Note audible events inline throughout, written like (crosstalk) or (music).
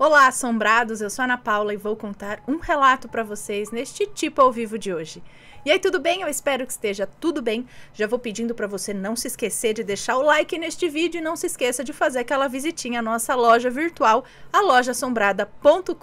Olá, assombrados! Eu sou Ana Paula e vou contar um relato para vocês neste tipo ao vivo de hoje. E aí, tudo bem? Eu espero que esteja tudo bem. Já vou pedindo para você não se esquecer de deixar o like neste vídeo e não se esqueça de fazer aquela visitinha à nossa loja virtual, a lojaassombrada.com.br.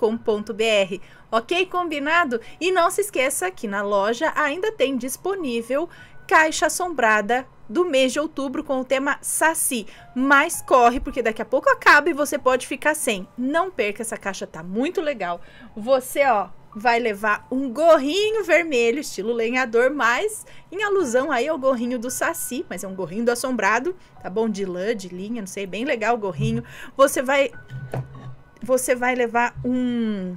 Ok? Combinado? E não se esqueça que na loja ainda tem disponível Caixa Assombrada do mês de outubro com o tema Saci. Mas corre, porque daqui a pouco acaba e você pode ficar sem. Não perca, essa caixa tá muito legal. Você, ó, vai levar um gorrinho vermelho, estilo lenhador, mas em alusão aí ao gorrinho do Saci, mas é um gorrinho do assombrado, tá bom? De lã, de linha, não sei, bem legal o gorrinho. Você vai. Você vai levar um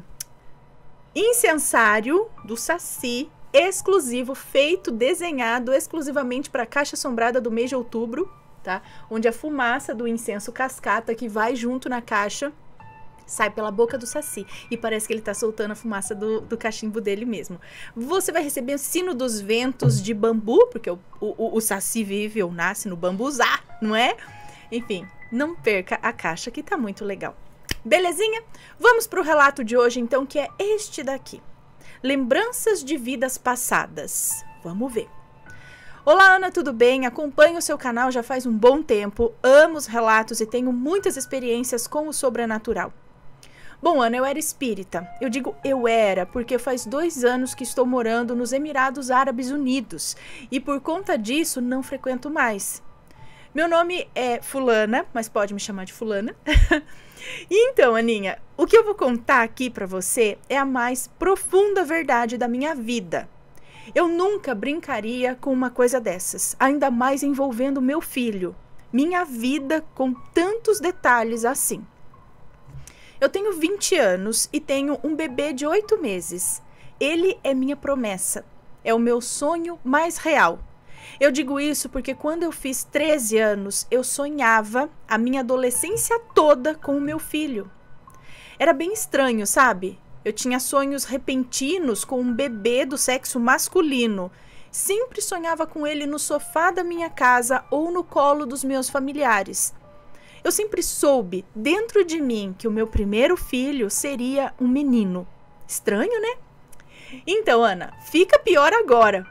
incensário do Saci, exclusivo, feito, desenhado exclusivamente para a Caixa Assombrada do mês de outubro, tá? Onde a fumaça do incenso cascata que vai junto na caixa sai pela boca do saci. E parece que ele tá soltando a fumaça do, do cachimbo dele mesmo. Você vai receber o sino dos ventos de bambu, porque o, o, o saci vive ou nasce no bambuzá, não é? Enfim, não perca a caixa que tá muito legal. Belezinha? Vamos pro relato de hoje então, que é este daqui. Lembranças de vidas passadas. Vamos ver. Olá, Ana, tudo bem? Acompanho o seu canal já faz um bom tempo, amo os relatos e tenho muitas experiências com o sobrenatural. Bom, Ana, eu era espírita. Eu digo eu era porque faz dois anos que estou morando nos Emirados Árabes Unidos e por conta disso não frequento mais. Meu nome é Fulana, mas pode me chamar de Fulana. (laughs) e então, Aninha, o que eu vou contar aqui para você é a mais profunda verdade da minha vida. Eu nunca brincaria com uma coisa dessas, ainda mais envolvendo meu filho, minha vida com tantos detalhes assim. Eu tenho 20 anos e tenho um bebê de 8 meses. Ele é minha promessa, é o meu sonho mais real. Eu digo isso porque quando eu fiz 13 anos, eu sonhava a minha adolescência toda com o meu filho. Era bem estranho, sabe? Eu tinha sonhos repentinos com um bebê do sexo masculino. Sempre sonhava com ele no sofá da minha casa ou no colo dos meus familiares. Eu sempre soube dentro de mim que o meu primeiro filho seria um menino. Estranho, né? Então, Ana, fica pior agora,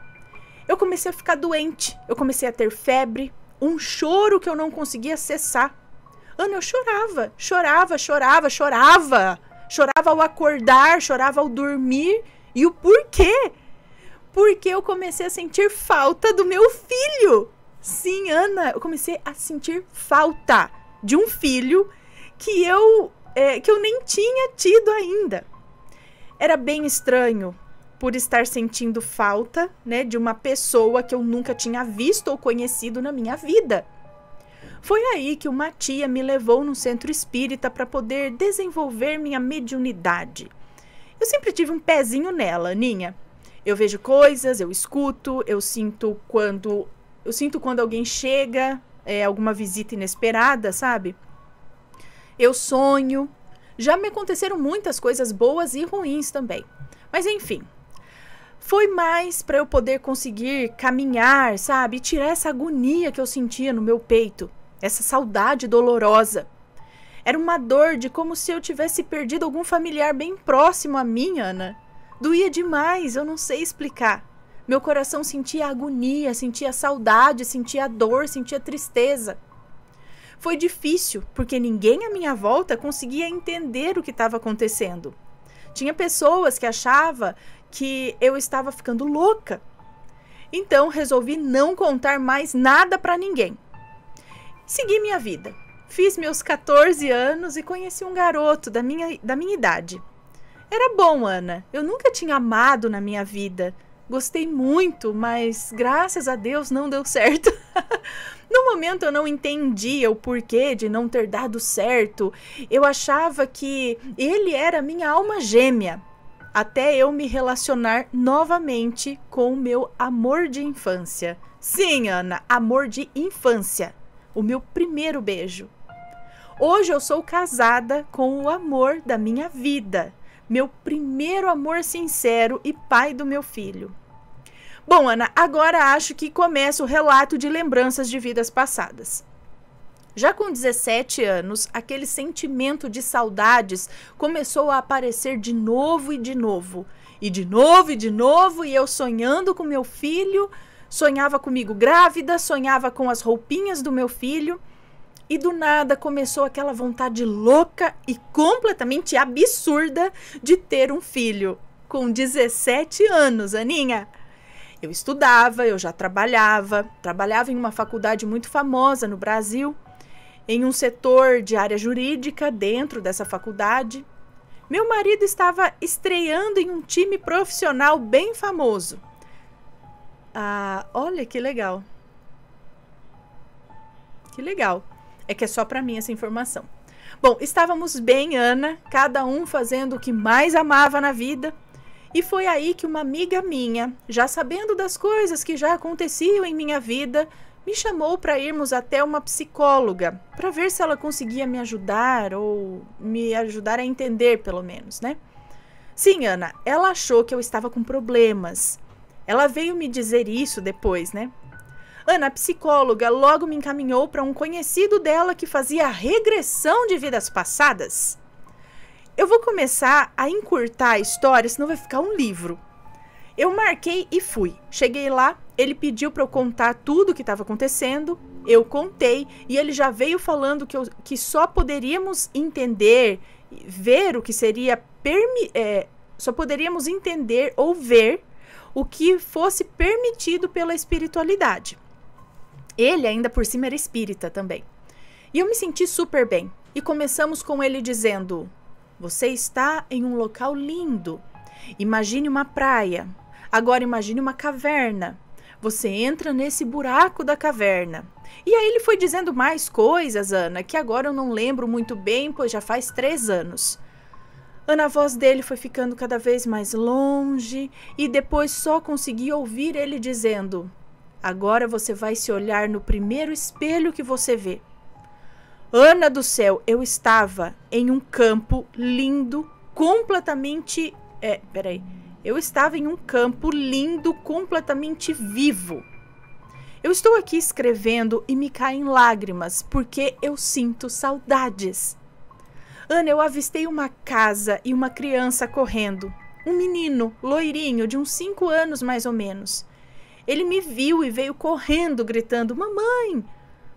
eu comecei a ficar doente, eu comecei a ter febre, um choro que eu não conseguia cessar. Ana, eu chorava, chorava, chorava, chorava. Chorava ao acordar, chorava ao dormir. E o porquê? Porque eu comecei a sentir falta do meu filho. Sim, Ana, eu comecei a sentir falta de um filho que eu é, que eu nem tinha tido ainda. Era bem estranho, por estar sentindo falta, né, de uma pessoa que eu nunca tinha visto ou conhecido na minha vida. Foi aí que uma tia me levou num centro espírita para poder desenvolver minha mediunidade. Eu sempre tive um pezinho nela, Ninha. Eu vejo coisas, eu escuto, eu sinto quando eu sinto quando alguém chega, é, alguma visita inesperada, sabe? Eu sonho. Já me aconteceram muitas coisas boas e ruins também. Mas enfim, foi mais para eu poder conseguir caminhar, sabe? E tirar essa agonia que eu sentia no meu peito, essa saudade dolorosa. Era uma dor de como se eu tivesse perdido algum familiar bem próximo a mim, Ana. Doía demais, eu não sei explicar. Meu coração sentia agonia, sentia saudade, sentia dor, sentia tristeza. Foi difícil, porque ninguém à minha volta conseguia entender o que estava acontecendo. Tinha pessoas que achava que eu estava ficando louca. Então resolvi não contar mais nada para ninguém. Segui minha vida. Fiz meus 14 anos e conheci um garoto da minha, da minha idade. Era bom, Ana. Eu nunca tinha amado na minha vida. Gostei muito, mas graças a Deus não deu certo. (laughs) no momento eu não entendia o porquê de não ter dado certo. Eu achava que ele era minha alma gêmea até eu me relacionar novamente com o meu amor de infância. Sim, Ana, amor de infância. O meu primeiro beijo. Hoje eu sou casada com o amor da minha vida, meu primeiro amor sincero e pai do meu filho. Bom, Ana, agora acho que começa o relato de lembranças de vidas passadas. Já com 17 anos, aquele sentimento de saudades começou a aparecer de novo e de novo. E de novo e de novo, e eu sonhando com meu filho, sonhava comigo grávida, sonhava com as roupinhas do meu filho. E do nada começou aquela vontade louca e completamente absurda de ter um filho. Com 17 anos, Aninha. Eu estudava, eu já trabalhava, trabalhava em uma faculdade muito famosa no Brasil em um setor de área jurídica dentro dessa faculdade. Meu marido estava estreando em um time profissional bem famoso. Ah, olha que legal. Que legal. É que é só para mim essa informação. Bom, estávamos bem, Ana, cada um fazendo o que mais amava na vida. E foi aí que uma amiga minha, já sabendo das coisas que já aconteciam em minha vida, me chamou para irmos até uma psicóloga, para ver se ela conseguia me ajudar ou me ajudar a entender, pelo menos, né? Sim, Ana, ela achou que eu estava com problemas. Ela veio me dizer isso depois, né? Ana, a psicóloga, logo me encaminhou para um conhecido dela que fazia regressão de vidas passadas. Eu vou começar a encurtar a história, senão vai ficar um livro. Eu marquei e fui. Cheguei lá, ele pediu para eu contar tudo o que estava acontecendo. Eu contei e ele já veio falando que, eu, que só poderíamos entender, ver o que seria. Permi é, só poderíamos entender ou ver o que fosse permitido pela espiritualidade. Ele, ainda por cima, era espírita também. E eu me senti super bem. E começamos com ele dizendo: Você está em um local lindo. Imagine uma praia. Agora imagine uma caverna. Você entra nesse buraco da caverna. E aí ele foi dizendo mais coisas, Ana, que agora eu não lembro muito bem, pois já faz três anos. Ana, a voz dele foi ficando cada vez mais longe e depois só consegui ouvir ele dizendo: Agora você vai se olhar no primeiro espelho que você vê. Ana do céu, eu estava em um campo lindo, completamente. É, peraí. Eu estava em um campo lindo, completamente vivo. Eu estou aqui escrevendo e me caem lágrimas porque eu sinto saudades. Ana, eu avistei uma casa e uma criança correndo. Um menino, loirinho, de uns cinco anos mais ou menos. Ele me viu e veio correndo, gritando: Mamãe!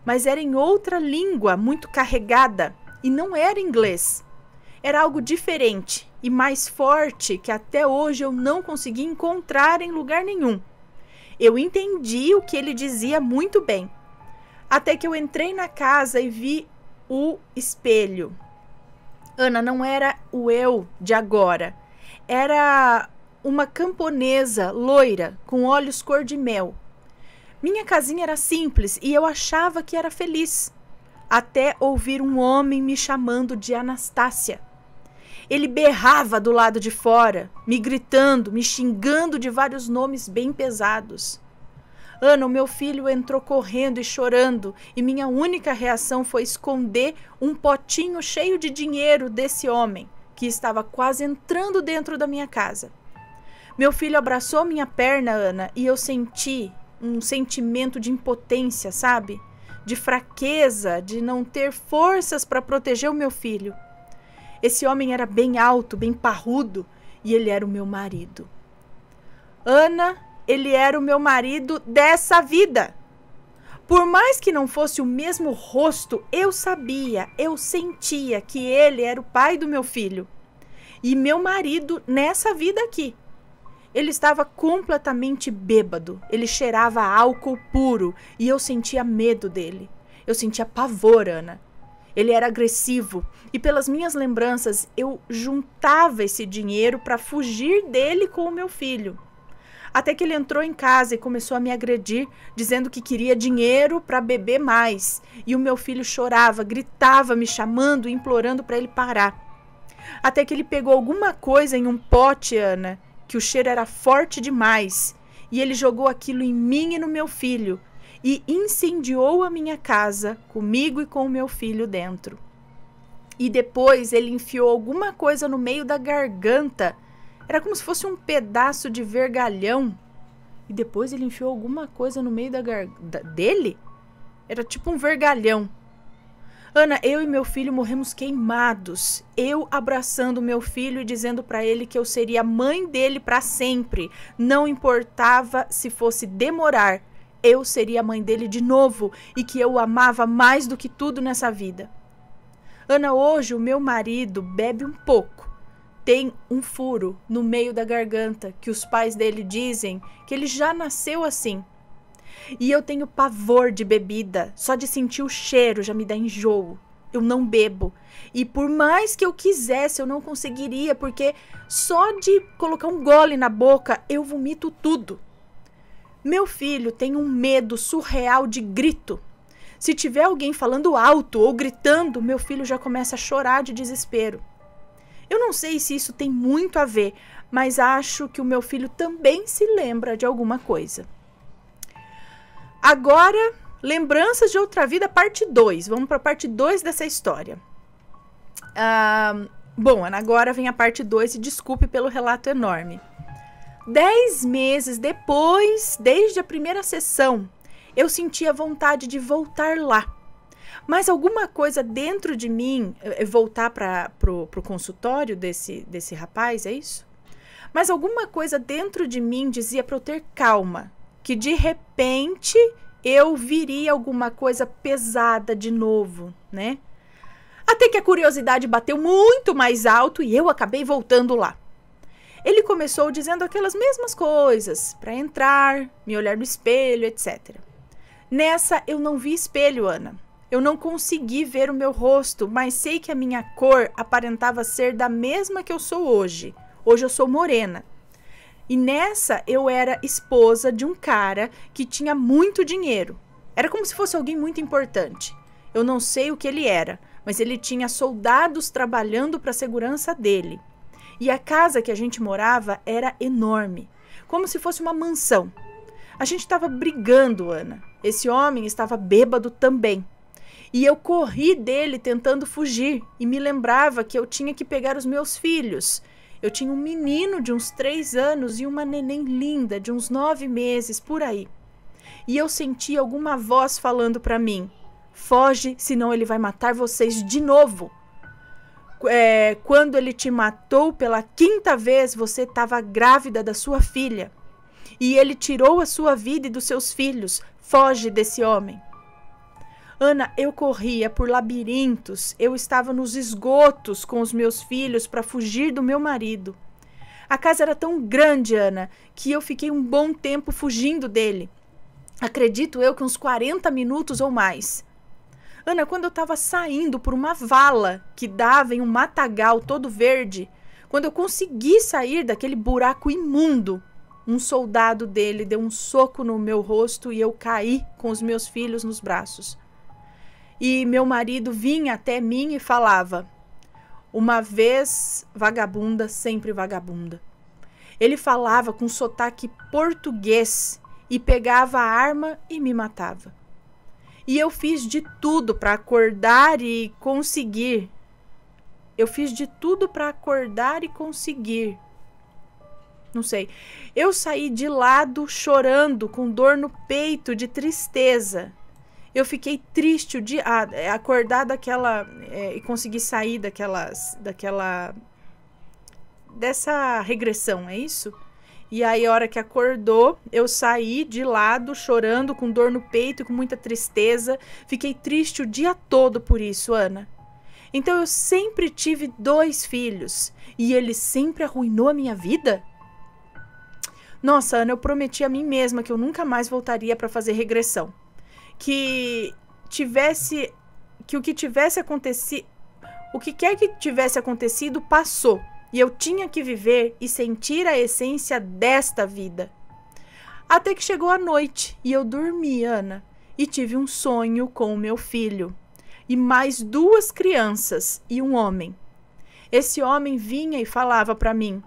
Mas era em outra língua, muito carregada, e não era inglês. Era algo diferente e mais forte que até hoje eu não consegui encontrar em lugar nenhum. Eu entendi o que ele dizia muito bem. Até que eu entrei na casa e vi o espelho. Ana não era o eu de agora. Era uma camponesa loira com olhos cor de mel. Minha casinha era simples e eu achava que era feliz. Até ouvir um homem me chamando de Anastácia. Ele berrava do lado de fora, me gritando, me xingando de vários nomes bem pesados. Ana, o meu filho entrou correndo e chorando, e minha única reação foi esconder um potinho cheio de dinheiro desse homem, que estava quase entrando dentro da minha casa. Meu filho abraçou minha perna, Ana, e eu senti um sentimento de impotência, sabe? De fraqueza, de não ter forças para proteger o meu filho. Esse homem era bem alto, bem parrudo, e ele era o meu marido. Ana, ele era o meu marido dessa vida. Por mais que não fosse o mesmo rosto, eu sabia, eu sentia que ele era o pai do meu filho. E meu marido nessa vida aqui. Ele estava completamente bêbado, ele cheirava álcool puro e eu sentia medo dele. Eu sentia pavor, Ana ele era agressivo e pelas minhas lembranças eu juntava esse dinheiro para fugir dele com o meu filho. Até que ele entrou em casa e começou a me agredir, dizendo que queria dinheiro para beber mais. E o meu filho chorava, gritava, me chamando, e implorando para ele parar. Até que ele pegou alguma coisa em um pote, Ana, que o cheiro era forte demais, e ele jogou aquilo em mim e no meu filho, e incendiou a minha casa, comigo e com o meu filho dentro. E depois ele enfiou alguma coisa no meio da garganta. Era como se fosse um pedaço de vergalhão. E depois ele enfiou alguma coisa no meio da garganta dele? Era tipo um vergalhão. Ana, eu e meu filho morremos queimados. Eu abraçando meu filho e dizendo para ele que eu seria mãe dele para sempre, não importava se fosse demorar eu seria a mãe dele de novo e que eu o amava mais do que tudo nessa vida. Ana, hoje o meu marido bebe um pouco. Tem um furo no meio da garganta que os pais dele dizem que ele já nasceu assim. E eu tenho pavor de bebida, só de sentir o cheiro já me dá enjoo. Eu não bebo. E por mais que eu quisesse, eu não conseguiria, porque só de colocar um gole na boca eu vomito tudo. Meu filho tem um medo surreal de grito. Se tiver alguém falando alto ou gritando, meu filho já começa a chorar de desespero. Eu não sei se isso tem muito a ver, mas acho que o meu filho também se lembra de alguma coisa. Agora, lembranças de outra vida, parte 2. Vamos para a parte 2 dessa história. Ah, bom, agora vem a parte 2 e desculpe pelo relato enorme. Dez meses depois, desde a primeira sessão, eu sentia vontade de voltar lá. Mas alguma coisa dentro de mim, eh, eh, voltar para o pro consultório desse, desse rapaz, é isso? Mas alguma coisa dentro de mim dizia para eu ter calma, que de repente eu viria alguma coisa pesada de novo, né? Até que a curiosidade bateu muito mais alto e eu acabei voltando lá. Ele começou dizendo aquelas mesmas coisas, para entrar, me olhar no espelho, etc. Nessa, eu não vi espelho, Ana. Eu não consegui ver o meu rosto, mas sei que a minha cor aparentava ser da mesma que eu sou hoje. Hoje eu sou morena. E nessa, eu era esposa de um cara que tinha muito dinheiro. Era como se fosse alguém muito importante. Eu não sei o que ele era, mas ele tinha soldados trabalhando para a segurança dele. E a casa que a gente morava era enorme, como se fosse uma mansão. A gente estava brigando, Ana. Esse homem estava bêbado também. E eu corri dele tentando fugir e me lembrava que eu tinha que pegar os meus filhos. Eu tinha um menino de uns três anos e uma neném linda de uns nove meses por aí. E eu senti alguma voz falando para mim: Foge, senão ele vai matar vocês de novo é, quando ele te matou pela quinta vez, você estava grávida da sua filha. E ele tirou a sua vida e dos seus filhos. Foge desse homem. Ana, eu corria por labirintos, eu estava nos esgotos com os meus filhos para fugir do meu marido. A casa era tão grande, Ana, que eu fiquei um bom tempo fugindo dele. Acredito eu que uns 40 minutos ou mais. Ana, quando eu estava saindo por uma vala que dava em um matagal todo verde, quando eu consegui sair daquele buraco imundo, um soldado dele deu um soco no meu rosto e eu caí com os meus filhos nos braços. E meu marido vinha até mim e falava: Uma vez vagabunda, sempre vagabunda. Ele falava com sotaque português e pegava a arma e me matava. E eu fiz de tudo para acordar e conseguir. Eu fiz de tudo para acordar e conseguir. Não sei. Eu saí de lado chorando, com dor no peito, de tristeza. Eu fiquei triste o dia. Ah, acordar daquela. É, e conseguir sair daquelas. daquela. dessa regressão, é isso? E aí, a hora que acordou, eu saí de lado, chorando, com dor no peito e com muita tristeza. Fiquei triste o dia todo por isso, Ana. Então eu sempre tive dois filhos e ele sempre arruinou a minha vida? Nossa, Ana, eu prometi a mim mesma que eu nunca mais voltaria para fazer regressão. Que tivesse que o que tivesse acontecido, o que quer que tivesse acontecido passou e eu tinha que viver e sentir a essência desta vida. Até que chegou a noite e eu dormi, Ana, e tive um sonho com o meu filho e mais duas crianças e um homem. Esse homem vinha e falava para mim: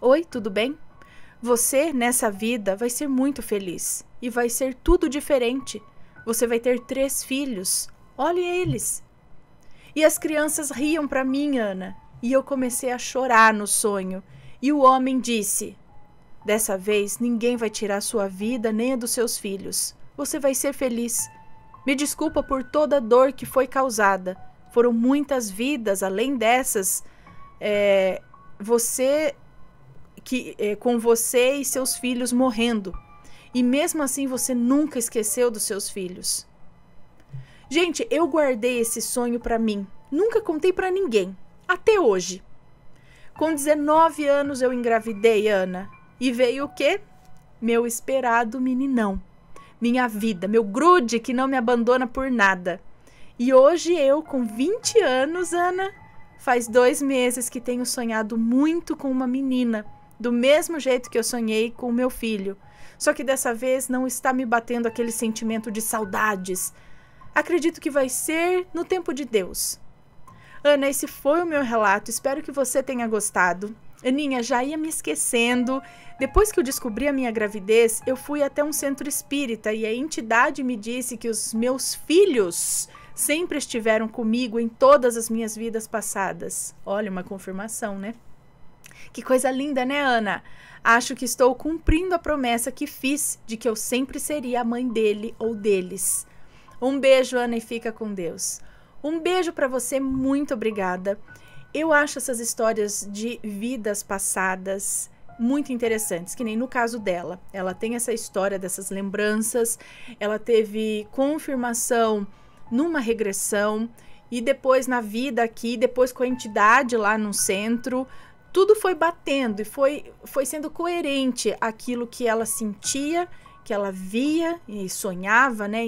Oi, tudo bem? Você, nessa vida, vai ser muito feliz e vai ser tudo diferente. Você vai ter três filhos. Olhe eles. E as crianças riam para mim, Ana, e eu comecei a chorar no sonho. E o homem disse: Dessa vez ninguém vai tirar sua vida nem a dos seus filhos. Você vai ser feliz. Me desculpa por toda a dor que foi causada. Foram muitas vidas, além dessas. É, você que é, com você e seus filhos morrendo. E mesmo assim você nunca esqueceu dos seus filhos. Gente, eu guardei esse sonho para mim. Nunca contei para ninguém até hoje. Com 19 anos eu engravidei, Ana. E veio o quê? Meu esperado meninão. Minha vida, meu grude que não me abandona por nada. E hoje eu, com 20 anos, Ana, faz dois meses que tenho sonhado muito com uma menina, do mesmo jeito que eu sonhei com meu filho. Só que dessa vez não está me batendo aquele sentimento de saudades. Acredito que vai ser no tempo de Deus. Ana, esse foi o meu relato. Espero que você tenha gostado. Aninha, já ia me esquecendo. Depois que eu descobri a minha gravidez, eu fui até um centro espírita e a entidade me disse que os meus filhos sempre estiveram comigo em todas as minhas vidas passadas. Olha, uma confirmação, né? Que coisa linda, né, Ana? Acho que estou cumprindo a promessa que fiz de que eu sempre seria a mãe dele ou deles. Um beijo, Ana, e fica com Deus. Um beijo para você, muito obrigada. Eu acho essas histórias de vidas passadas muito interessantes, que nem no caso dela. Ela tem essa história dessas lembranças, ela teve confirmação numa regressão e depois na vida aqui, depois com a entidade lá no centro, tudo foi batendo e foi foi sendo coerente aquilo que ela sentia, que ela via e sonhava, né?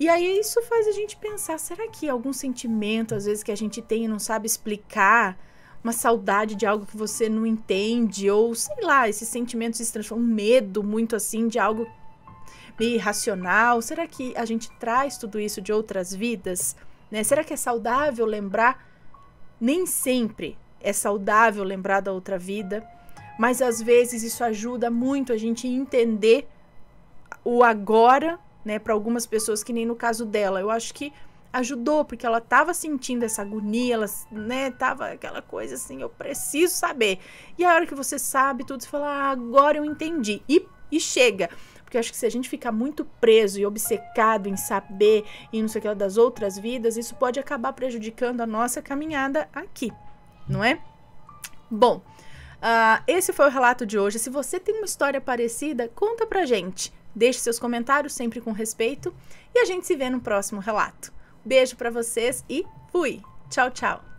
E aí isso faz a gente pensar, será que algum sentimento às vezes que a gente tem e não sabe explicar, uma saudade de algo que você não entende ou sei lá, esses sentimentos se transformam um medo muito assim de algo meio irracional? Será que a gente traz tudo isso de outras vidas? Né? Será que é saudável lembrar? Nem sempre é saudável lembrar da outra vida, mas às vezes isso ajuda muito a gente entender o agora né, para algumas pessoas, que nem no caso dela. Eu acho que ajudou, porque ela estava sentindo essa agonia, ela, né, tava aquela coisa assim, eu preciso saber. E a hora que você sabe tudo, você fala, ah, agora eu entendi. E, e chega. Porque eu acho que se a gente ficar muito preso e obcecado em saber e não sei o que das outras vidas, isso pode acabar prejudicando a nossa caminhada aqui, não é? Bom, uh, esse foi o relato de hoje. Se você tem uma história parecida, conta pra gente. Deixe seus comentários sempre com respeito e a gente se vê no próximo relato. Beijo para vocês e fui. Tchau, tchau.